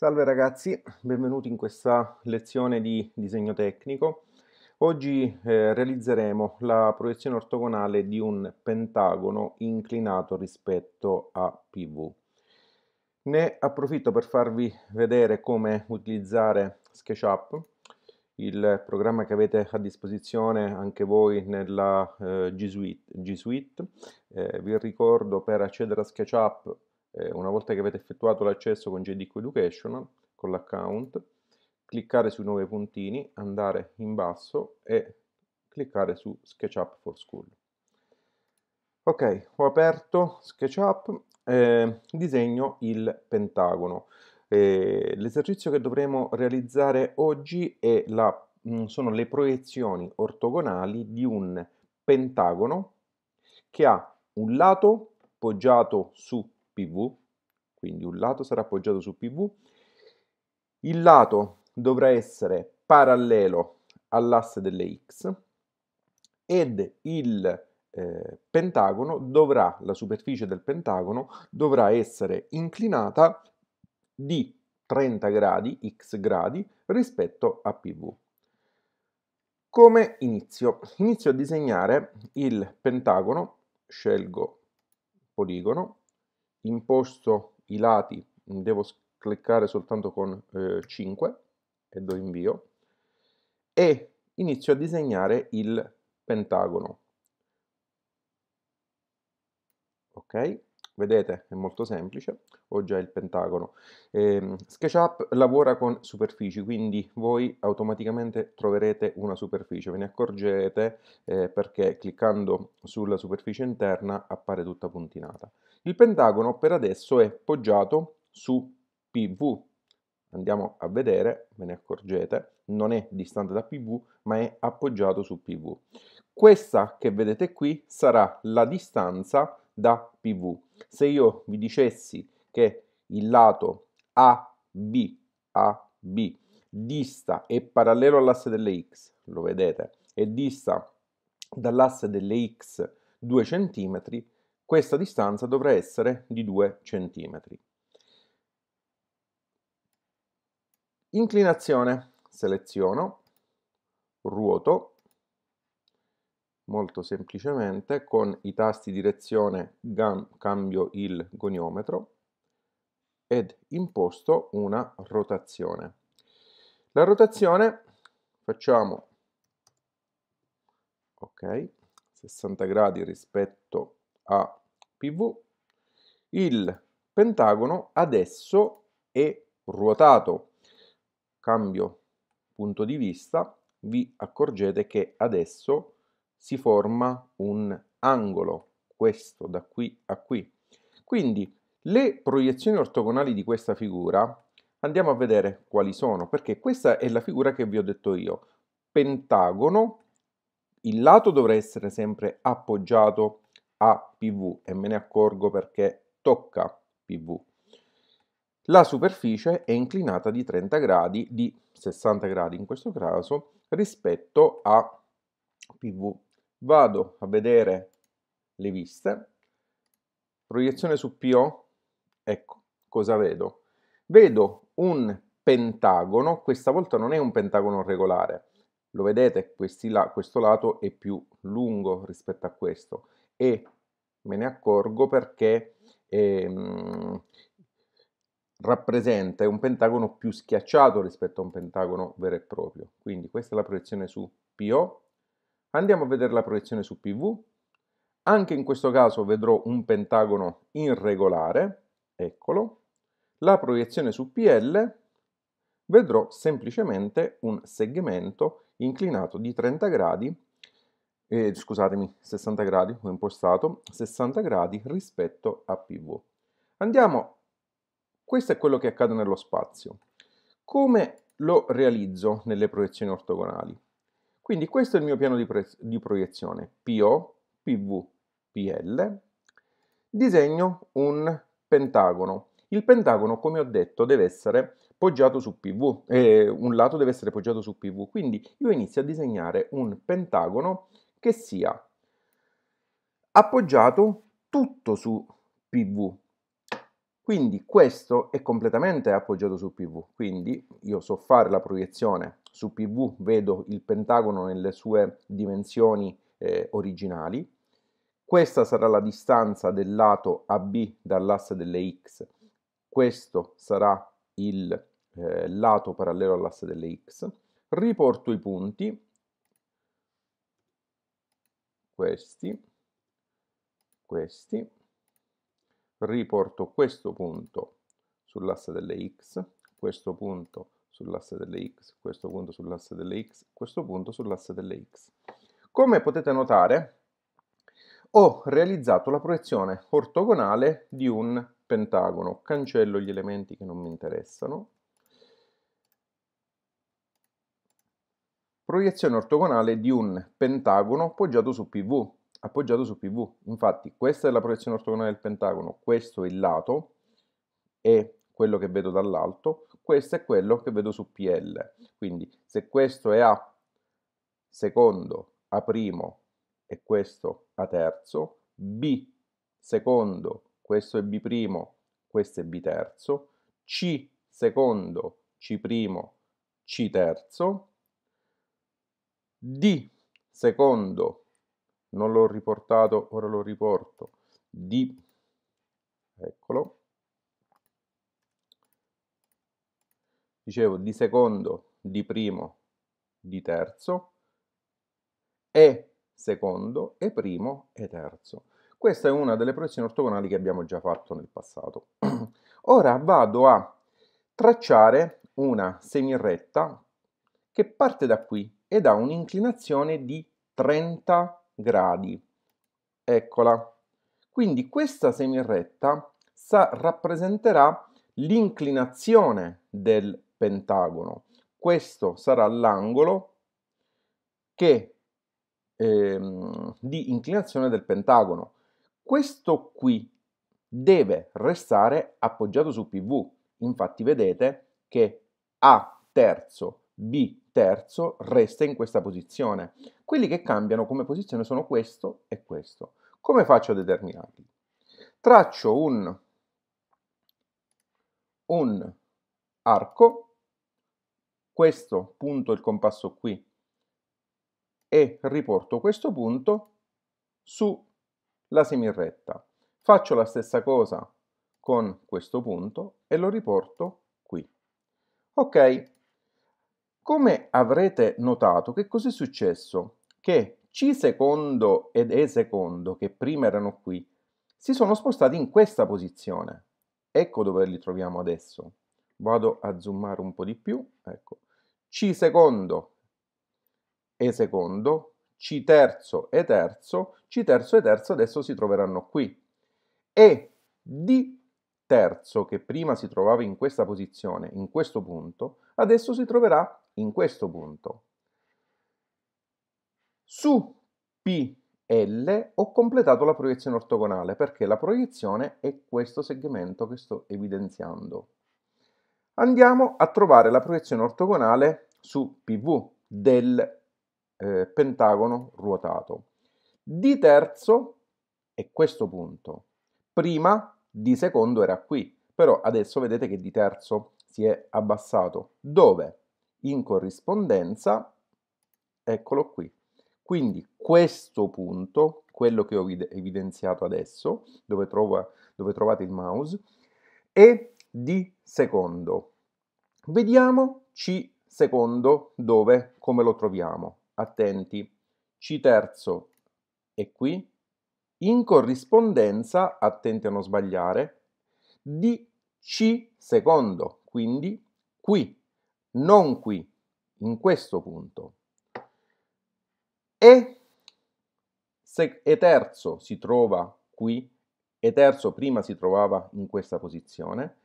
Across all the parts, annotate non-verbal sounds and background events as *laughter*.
Salve ragazzi, benvenuti in questa lezione di disegno tecnico. Oggi eh, realizzeremo la proiezione ortogonale di un pentagono inclinato rispetto a PV. Ne approfitto per farvi vedere come utilizzare SketchUp, il programma che avete a disposizione anche voi nella eh, G Suite. G Suite. Eh, vi ricordo per accedere a SketchUp eh, una volta che avete effettuato l'accesso con JDQ Education, con l'account, cliccare sui nuovi puntini, andare in basso e cliccare su SketchUp for School. Ok, ho aperto SketchUp, eh, disegno il pentagono. Eh, l'esercizio che dovremo realizzare oggi la, mh, mm, sono le proiezioni ortogonali di un pentagono che ha un lato poggiato su PV, quindi un lato sarà appoggiato su PV, il lato dovrà essere parallelo all'asse delle X ed il eh, pentagono dovrà, la superficie del pentagono dovrà essere inclinata di 30 gradi, x gradi, rispetto a PV. Come inizio? Inizio a disegnare il pentagono, scelgo poligono, imposto i lati, devo cliccare soltanto con eh, 5 e do invio e inizio a disegnare il pentagono. Ok? Vedete, è molto semplice, ho già il pentagono. Eh, SketchUp lavora con superfici, quindi voi automaticamente troverete una superficie. Ve ne accorgete eh, perché cliccando sulla superficie interna appare tutta puntinata. Il pentagono per adesso è poggiato su PV. Andiamo a vedere, ve ne accorgete, non è distante da PV, ma è appoggiato su PV. Questa che vedete qui sarà la distanza da PV se io vi dicessi che il lato AB, AB dista è parallelo all'asse delle x, lo vedete, e dista dall'asse delle x 2 cm, questa distanza dovrà essere di 2 cm. Inclinazione, seleziono, ruoto molto semplicemente con i tasti direzione cambio il goniometro ed imposto una rotazione. La rotazione facciamo ok 60 gradi rispetto a PV. Il pentagono adesso è ruotato. Cambio punto di vista, vi accorgete che adesso si forma un angolo, questo da qui a qui. Quindi le proiezioni ortogonali di questa figura andiamo a vedere quali sono, perché questa è la figura che vi ho detto io. Pentagono, il lato dovrà essere sempre appoggiato a PV e me ne accorgo perché tocca PV. La superficie è inclinata di 30 gradi, di 60 gradi in questo caso, rispetto a PV vado a vedere le viste, proiezione su PO, ecco cosa vedo. Vedo un pentagono, questa volta non è un pentagono regolare, lo vedete, la, questo lato è più lungo rispetto a questo e me ne accorgo perché ehm, rappresenta un pentagono più schiacciato rispetto a un pentagono vero e proprio. Quindi questa è la proiezione su PO Andiamo a vedere la proiezione su PV. Anche in questo caso vedrò un pentagono irregolare, eccolo. La proiezione su PL vedrò semplicemente un segmento inclinato di 30 gradi, eh, scusatemi, 60 gradi, ho impostato 60 gradi rispetto a PV. Andiamo, questo è quello che accade nello spazio. Come lo realizzo nelle proiezioni ortogonali? Quindi questo è il mio piano di, di proiezione, PO, PV, PL. Disegno un pentagono. Il pentagono, come ho detto, deve essere poggiato su PV, eh, un lato deve essere poggiato su PV, quindi io inizio a disegnare un pentagono che sia appoggiato tutto su PV. Quindi questo è completamente appoggiato su PV, quindi io so fare la proiezione su PV vedo il pentagono nelle sue dimensioni eh, originali, questa sarà la distanza del lato AB dall'asse delle X, questo sarà il eh, lato parallelo all'asse delle X, riporto i punti, questi, questi, riporto questo punto sull'asse delle X, questo punto sull'asse delle x, questo punto sull'asse delle x, questo punto sull'asse delle x. Come potete notare, ho realizzato la proiezione ortogonale di un pentagono. Cancello gli elementi che non mi interessano. Proiezione ortogonale di un pentagono appoggiato su PV. Appoggiato su PV. Infatti questa è la proiezione ortogonale del pentagono, questo è il lato, è quello che vedo dall'alto, questo è quello che vedo su PL. Quindi se questo è A secondo A primo e questo A terzo, B secondo, questo è B primo, questo è B terzo, C secondo, C primo, C terzo, D secondo, non l'ho riportato, ora lo riporto, D, eccolo, dicevo, di secondo, di primo, di terzo, e secondo, e primo, e terzo. Questa è una delle proiezioni ortogonali che abbiamo già fatto nel passato. *clears throat* Ora vado a tracciare una semirretta che parte da qui ed ha un'inclinazione di 30 gradi. Eccola. Quindi questa semirretta semiretta rappresenterà l'inclinazione del pentagono. Questo sarà l'angolo che, ehm, di inclinazione del pentagono. Questo qui deve restare appoggiato su PV. Infatti vedete che A terzo, B terzo resta in questa posizione. Quelli che cambiano come posizione sono questo e questo. Come faccio a determinarli? Traccio un, un arco questo punto il compasso qui e riporto questo punto sulla semirretta. Faccio la stessa cosa con questo punto e lo riporto qui. Ok, come avrete notato, che cos'è successo? Che C secondo ed E secondo, che prima erano qui, si sono spostati in questa posizione. Ecco dove li troviamo adesso. Vado a zoomare un po' di più, ecco c secondo e secondo, C terzo e terzo, C terzo e terzo adesso si troveranno qui. E D terzo, che prima si trovava in questa posizione, in questo punto, adesso si troverà in questo punto. Su PL ho completato la proiezione ortogonale, perché la proiezione è questo segmento che sto evidenziando andiamo a trovare la proiezione ortogonale su PV del eh, pentagono ruotato. Di terzo è questo punto. Prima di secondo era qui, però adesso vedete che di terzo si è abbassato. Dove? In corrispondenza, eccolo qui. Quindi questo punto, quello che ho evidenziato adesso, dove, trova, dove trovate il mouse, è di secondo. Vediamo C secondo dove, come lo troviamo. Attenti, C terzo è qui, in corrispondenza, attenti a non sbagliare, di C secondo, quindi qui, non qui, in questo punto. E, se, e terzo si trova qui, e terzo prima si trovava in questa posizione,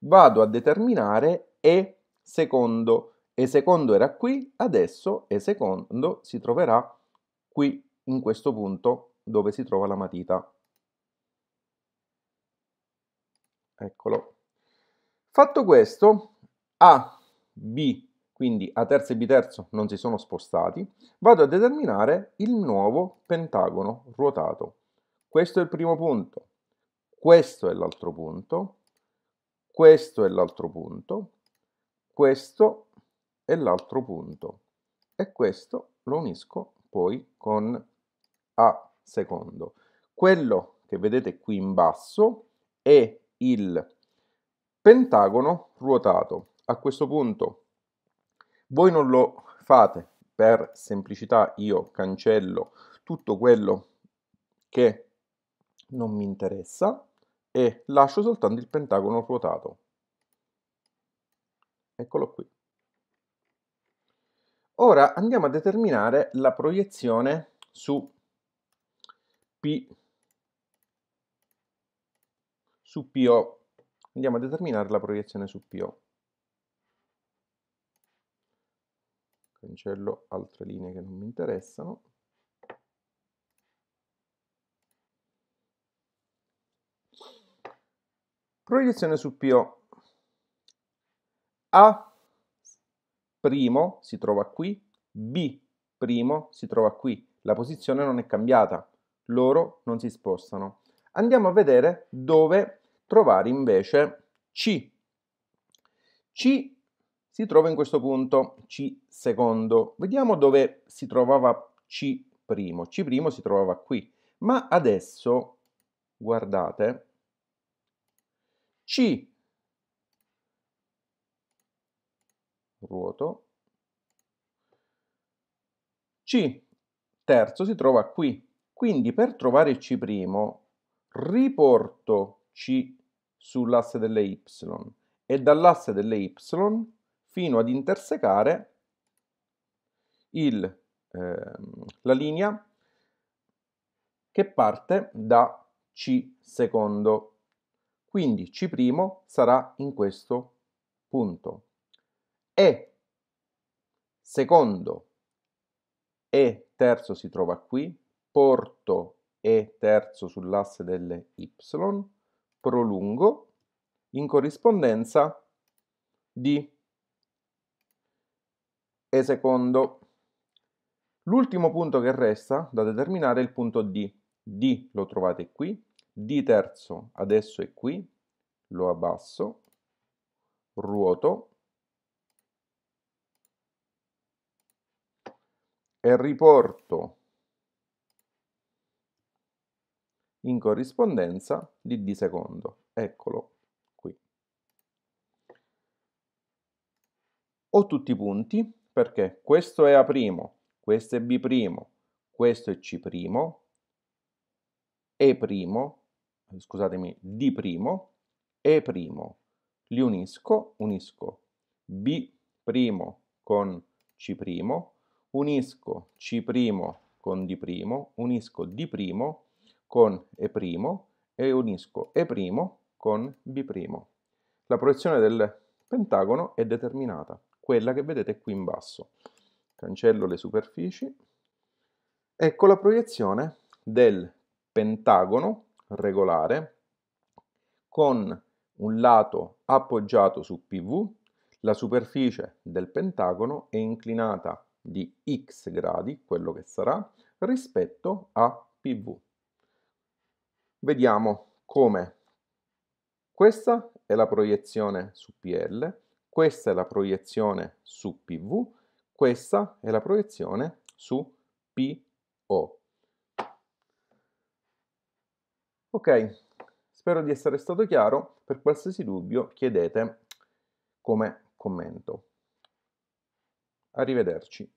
vado a determinare E secondo. E secondo era qui, adesso E secondo si troverà qui in questo punto dove si trova la matita. Eccolo. Fatto questo, A, B, quindi A terzo e B terzo non si sono spostati, vado a determinare il nuovo pentagono ruotato. Questo è il primo punto, questo è l'altro punto, questo è l'altro punto, questo è l'altro punto e questo lo unisco poi con A secondo. Quello che vedete qui in basso è il pentagono ruotato. A questo punto voi non lo fate per semplicità, io cancello tutto quello che non mi interessa e lascio soltanto il pentagono ruotato. Eccolo qui. Ora andiamo a determinare la proiezione su P su PO. Andiamo a determinare la proiezione su PO. Cancello altre linee che non mi interessano. Proiezione su PO. A primo si trova qui, B primo si trova qui. La posizione non è cambiata, loro non si spostano. Andiamo a vedere dove trovare invece C. C si trova in questo punto, C secondo. Vediamo dove si trovava C primo. C primo si trovava qui, ma adesso, guardate, c ruoto C terzo si trova qui quindi per trovare C' primo riporto C sull'asse delle Y e dall'asse delle Y fino ad intersecare il, eh, la linea che parte da C secondo quindi C' sarà in questo punto. E secondo e terzo si trova qui, porto E terzo sull'asse delle Y, prolungo in corrispondenza di E secondo. L'ultimo punto che resta da determinare è il punto D. D lo trovate qui, di terzo adesso è qui, lo abbasso, ruoto e riporto in corrispondenza di di secondo. Eccolo qui. Ho tutti i punti perché questo è A', questo è B', questo è C', E', scusatemi, D' E' li unisco, unisco B' con C', unisco C' con D', unisco D' con E' e unisco E' con B'. La proiezione del pentagono è determinata, quella che vedete qui in basso. Cancello le superfici. Ecco la proiezione del pentagono regolare con un lato appoggiato su PV, la superficie del pentagono è inclinata di x gradi, quello che sarà, rispetto a PV. Vediamo come questa è la proiezione su PL, questa è la proiezione su PV, questa è la proiezione su PO. Ok, spero di essere stato chiaro, per qualsiasi dubbio chiedete come commento. Arrivederci.